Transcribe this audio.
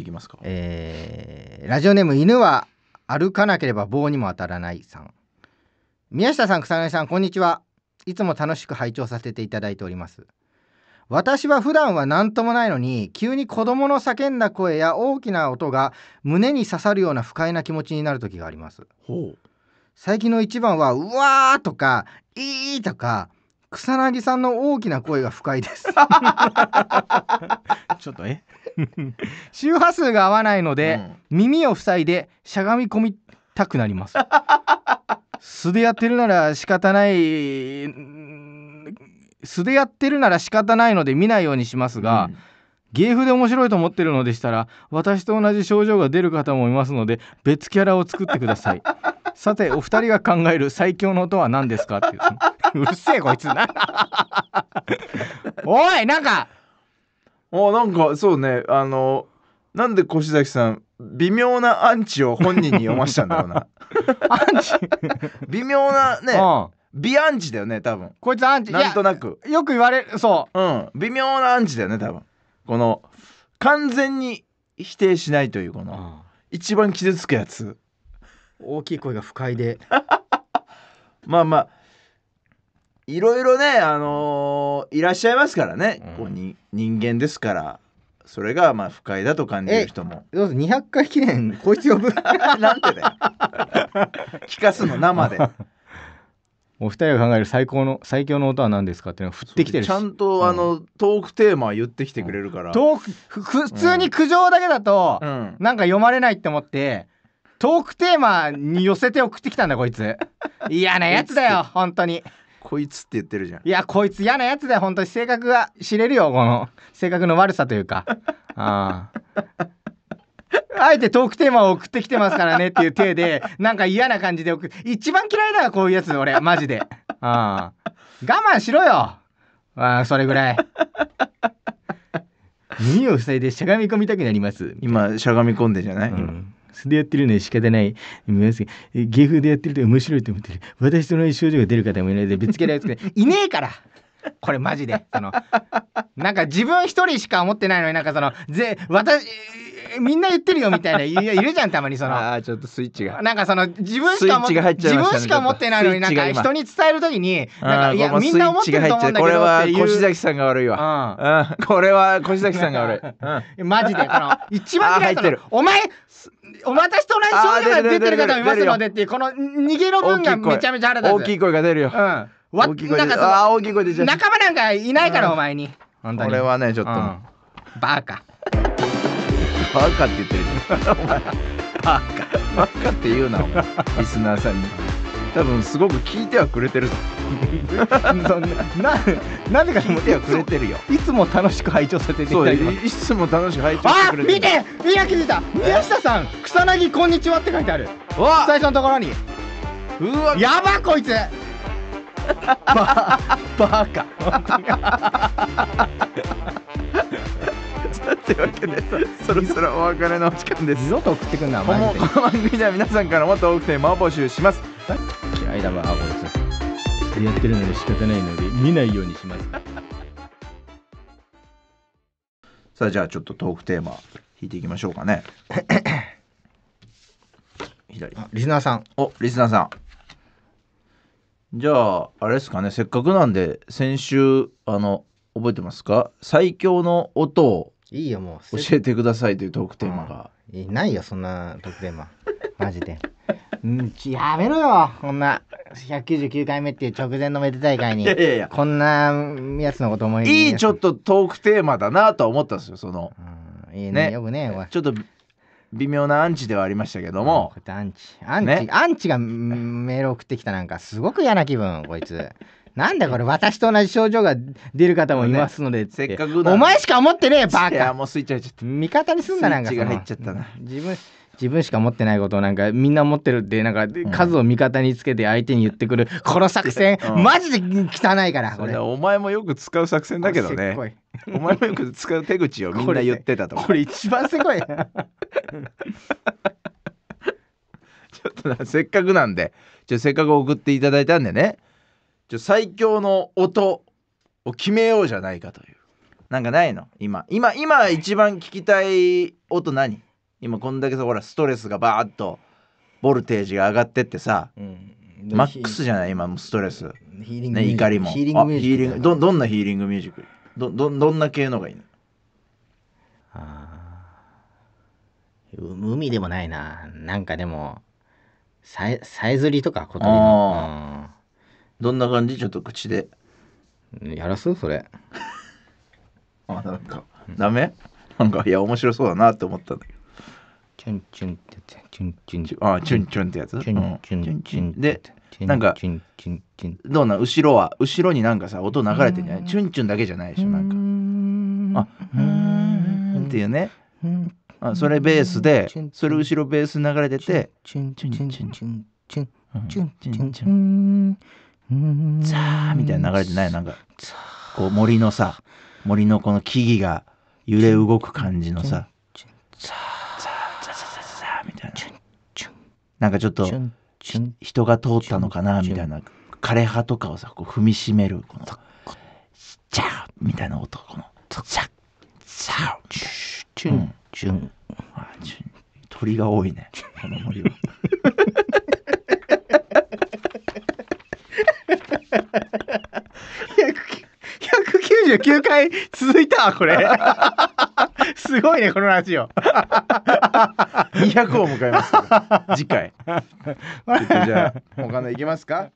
いきますか、えー、ラジオネーム犬は歩かなければ棒にも当たらないさん宮下さん草薙さんこんにちはいつも楽しく拝聴させていただいております私は普段は何ともないのに急に子供の叫んだ声や大きな音が胸に刺さるような不快な気持ちになる時がありますほう最近の一番はうわーとかいいとか草薙さんの大きな声が不快です ちょっとえ 周波数が合わないので、うん、耳を塞いでしゃがみ込みたくなります 素でやってるなら仕方ない素でやってるなら仕方ないので見ないようにしますが、うん、芸風で面白いと思ってるのでしたら私と同じ症状が出る方もいますので別キャラを作ってください さてお二人が考える最強の音は何ですかっていううるせえこいつおいなんかあなんかそうねあのなんで越崎さん微妙なアンチを本人に読ましたんだろうな アンチ微妙なね、うん美アンチだよね多分こいつアンチなんとなくよく言われるそううん微妙なアンチだよね多分この完全に否定しないというこの、一番傷つくやつ大きい声が不快で まあまあいろいろね、あのーいらっしゃいますからね、うんこうに人間ですからそれがまあ不快だと感じる人もどうぞ2 0回記念こいつ呼ぶ なんてね聞かすの生で お二人が考える最高の最強の音は何ですかっていうのを振ってきてるしちゃんと、うんあのトークテーマ言ってきてくれるからトーク普通に苦情だけだと、うんなんか読まれないって思ってトークテーマに寄せて送ってきたんだこいつ嫌なやつだよ 本当にこいつって言ってるじゃんいやこいつ嫌なやつだよ本当に性格が知れるよこの性格の悪さというかあああえてトークテーマを送ってきてますからねっていう体で、なんか嫌な感じで送一番嫌いだよ、こういうやつ、俺、マジで。ああ我慢しろよあそれぐらい。耳を塞いでしゃがみ込みたくなります。今、しゃがみ込んでじゃない、うんでやってるのに仕方ない。皆芸風でやってると面白いと思ってる。私との症状が出る方もいないで、ぶつけられて、いねえからこれマジで。その、なんか自分一人しか思ってないのになんかその、ぜ、私、みんな言ってるよみたいな いるじゃんたまにそのああ、ちょっとスイッチがなんかその自分しか持自分しか持ってないのになんか人に伝える時になんかいやみんな思ってると思うんだけどこれは越崎さんが悪いわ、うんこれは越崎さんが悪い、マジでこの一番嫌いなのお前お私と同じ症状が出てる方いますのでっていうこの逃げの分がめちゃめちゃ腹立つ大きい声が出るよ、うん、わ大きい声あ大きい声出ち仲間なんかいないからお前に、俺はねちょっと、バーカバカって言ってるじゃん。お前、バカ、バカって言うな、お前。リスナーさんに。多分、すごく聞いてはくれてる。そんななぜか聞いてはくれてるよ。いつも楽しく拝聴させていただいて。いつも楽しく配置してくれて見てみんな気づいた宮下さん草薙こんにちはって書いてあるわ最初のところにうわやばこいつババカ というわけでそろそろお別れの時間です二度と送ってくんなこの番組では皆さんからもっと多くマを募集します嫌いだわこいつやってるのに仕方ないので見ないようにしますさあじゃあちょっとトークテーマ引いていきましょうかね 左あリスナーさんおリスナーさんじゃああれですかねせっかくなんで先週あの覚えてますか最強の音をいいよもう教えてくださいというトークテーマが、いないよそんなトークテーマ マジでうんやめろよこんな199回目っていう直前のめでたい回にいやいやいやこんなやつのこと思いいいちょっとトークテーマだなとは思ったんですよその、うんいいねねよくねちょっと微妙なアンチではありましたけども、うん、アンチアンチ、ね、アンチがメール送ってきたなんかすごく嫌な気分こいつ なんだこれ私と同じ症状が出る方もいますので、ね、せっかくお前しか思ってねえバカいやもうスイッチ入っちゃった味方にすんななんかスイッチが入っちゃったな自分自分しか持ってないことをなんかみんな持ってるってなんか数を味方につけて相手に言ってくる、この作戦、うん、マジで汚いからこれお前もよく使う作戦だけどね お前もよく使う手口をみんな言ってたとこれ,、一番すごい ちょっとなせっかくなんでじゃせっかく送っていただいたんでねじゃ最強の音を決めようじゃないかというなんかないの今今今一番聞きたい音何今こんだけさほらストレスがバーッとボルテージが上がってってさ、うん、マックスじゃない今もストレス、ね、怒りもヒーリングどんなヒーリングミュージックどどどんな系のがいいのあ海でもないななんかでもさえさえずりとか小鳥の、どんな感じちょっと口でやらすそれ あなんかダメなんかいや面白そうだなって思ったんだけどチュンチュンってやつチュンチュンチュンあチュンチュンってやつチュンチュンチュンチュンでなんかチチュュンンどうな後ろは後ろになんかさ音流れてんじゃないチュンチュンだけじゃないでしょなんかあうんっていうねあそれベースでそれ後ろベース流れててチュンチュンチュンチュンチュンチュンチュンチュンチュンザーみたいな流れてないなんかこう森のさ森のこの木々が揺れ動く感じのさザーなんかちょっと人が通ったのかなみたいな枯葉とかをさこう踏みしめるこの「チャー」みたいな音この「チャッチャー」チュンチュン鳥が多いねこの森は。199 回続いたこれすごいねこのラジオ200 を迎えます次回 じゃあ他のいきますか